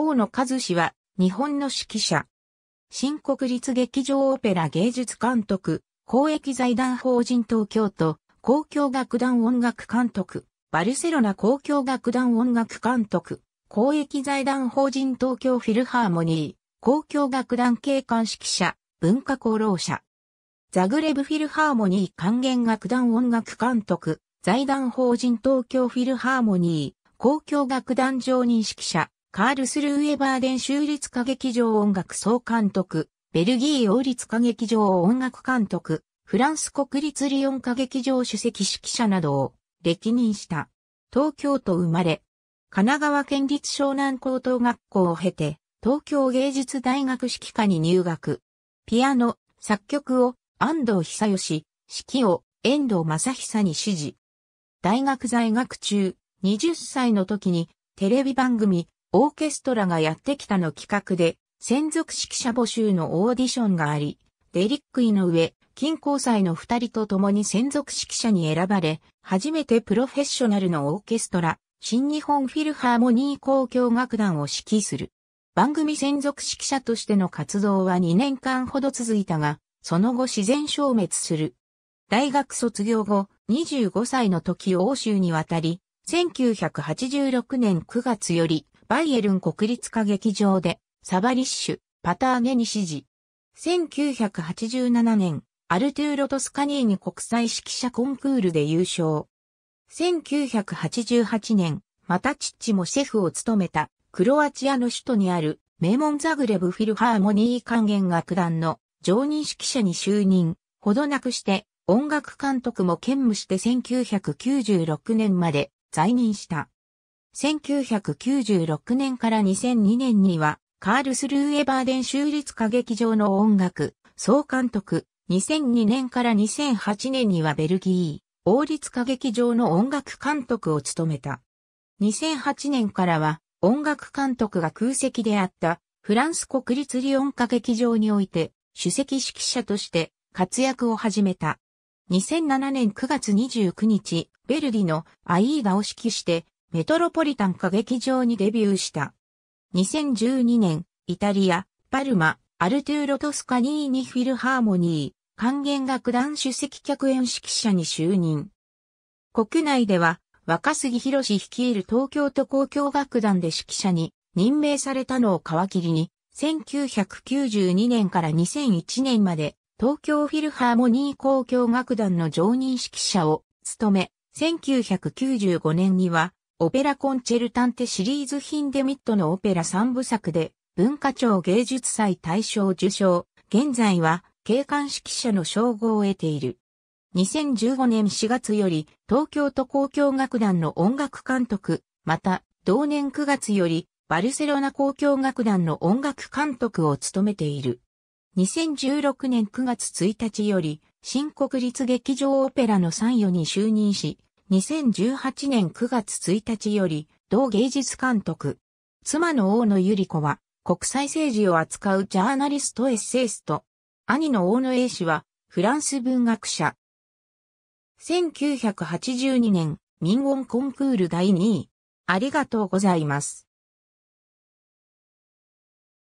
大野和氏は、日本の指揮者。新国立劇場オペラ芸術監督、公益財団法人東京都、交響楽団音楽監督、バルセロナ交響楽団音楽監督、公益財団法人東京フィルハーモニー、交響楽団警官指揮者、文化功労者。ザグレブフィルハーモニー管弦楽団音楽監督、財団法人東京フィルハーモニー、交響楽団常任指揮者、カールスルーウェバーデン州立歌劇場音楽総監督、ベルギー王立歌劇場音楽監督、フランス国立リオン歌劇場主席指揮者などを歴任した。東京都生まれ、神奈川県立湘南高等学校を経て、東京芸術大学指揮科に入学。ピアノ、作曲を安藤久義、指揮を遠藤正久に指示。大学在学中、20歳の時にテレビ番組、オーケストラがやってきたの企画で、専属指揮者募集のオーディションがあり、デリック・イの上、金光祭の二人と共に専属指揮者に選ばれ、初めてプロフェッショナルのオーケストラ、新日本フィルハーモニー交響楽団を指揮する。番組専属指揮者としての活動は2年間ほど続いたが、その後自然消滅する。大学卒業後、25歳の時欧州に渡り、1986年9月よりバイエルン国立歌劇場で、サバリッシュ、パターネに指示。1987年、アルトゥーロ・トスカニーニ国際指揮者コンクールで優勝。1988年、またチッチもシェフを務めた、クロアチアの首都にある、名門ザグレブフィルハーモニー管弦楽団の常任指揮者に就任、ほどなくして、音楽監督も兼務して1996年まで在任した。1996年から2002年には、カールスルーエバーデン州立歌劇場の音楽、総監督、2002年から2008年にはベルギー、王立歌劇場の音楽監督を務めた。2008年からは、音楽監督が空席であった、フランス国立リオン歌劇場において、主席指揮者として活躍を始めた。2007年9月29日、ベルディのアイーダを指揮して、メトロポリタン歌劇場にデビューした。2012年、イタリア、パルマ、アルトゥーロ・トスカニーニ・フィルハーモニー、管弦楽団主席客演指揮者に就任。国内では、若杉博士率いる東京都交響楽団で指揮者に任命されたのを皮切りに、1992年から2001年まで、東京フィルハーモニー交響楽団の常任指揮者を務め、1995年には、オペラコンチェルタンテシリーズヒンデミットのオペラ3部作で文化庁芸術祭大賞受賞。現在は景観指揮者の称号を得ている。2015年4月より東京都交響楽団の音楽監督、また同年9月よりバルセロナ交響楽団の音楽監督を務めている。2016年9月1日より新国立劇場オペラの参与に就任し、2018年9月1日より、同芸術監督。妻の大野ゆり子は、国際政治を扱うジャーナリストエッセイスト。兄の大野英氏は、フランス文学者。1982年、民音コンクール第2位。ありがとうございます。